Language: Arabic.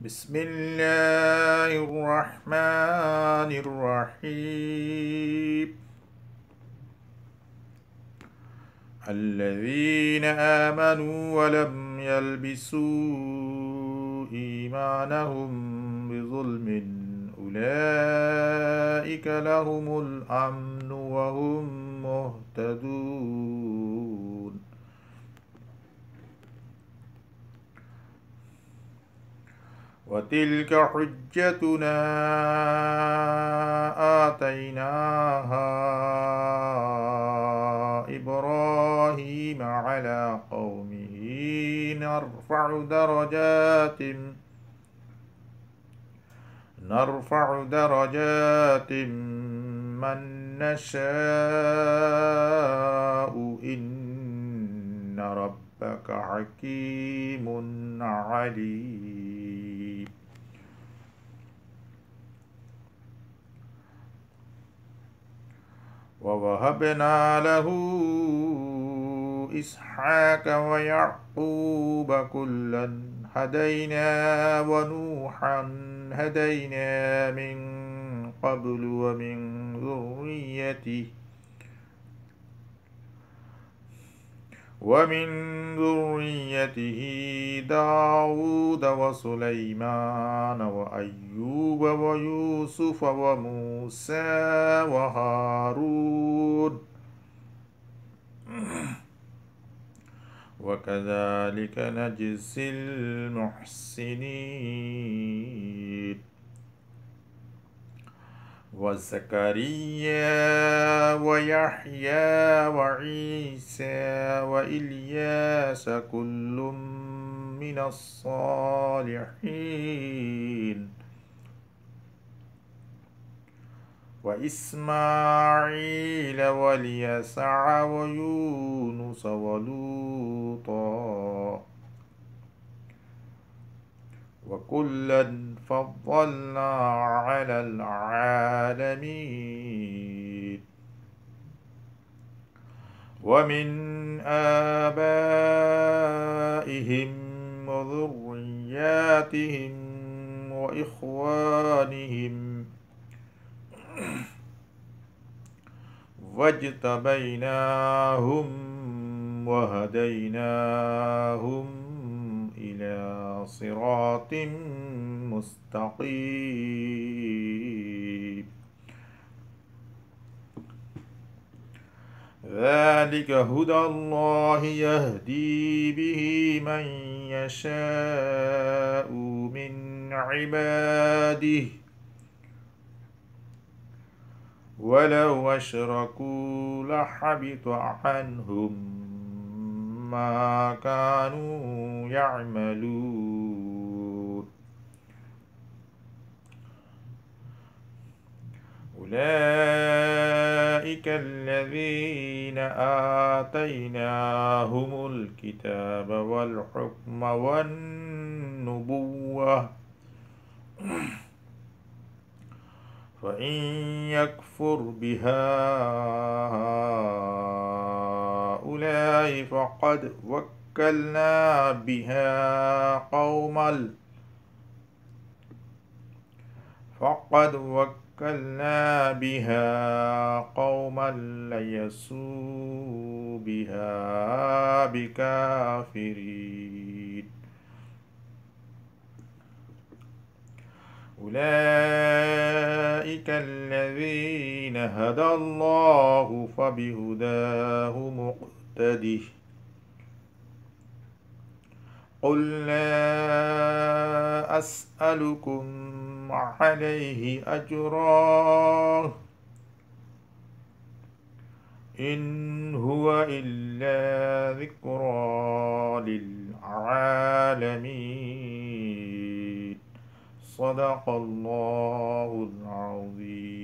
بسم الله الرحمن الرحيم الذين آمنوا ولم يلبسوا إيمانهم بظلم أولئك لهم الأمن وهم مهتدون وتلك حجتنا آتيناها إبراهيم على قومه نرفع درجات نرفع درجات من نشاء إن ربك حكيم عليم ووهبنا له إسحاق ويعقوب كلا هدينا ونوحا هدينا من قبل ومن ذريته ومن ذريته داود وسليمان وأيوب ويوسف وموسى وهارون وكذلك نجزي المحسنين وزكريا ويحيى وعيسى وإلياس كل من الصالحين وإسماعيل واليسع ويونس ولوطا وكلا فضلنا على العالمين ومن آبائهم وذرياتهم وإخوانهم واجتبيناهم وهديناهم إلى صراط مستقيم ذلك هدى الله يهدي به من يشاء من عباده ولو أشركوا لحبط عنهم ما كانوا يعملون أولئك أولئك الذين آتيناهم الكتاب والحكم والنبوة فإن يكفر بها هؤلاء فقد وكلنا بها قوما فقد وكلنا بها قوما ليسوا بها بكافرين أولئك الذين هدى الله فبهداه مقتده قل لا أسألكم عليه أجراه إن هو إلا ذكرى للعالمين صدق الله العظيم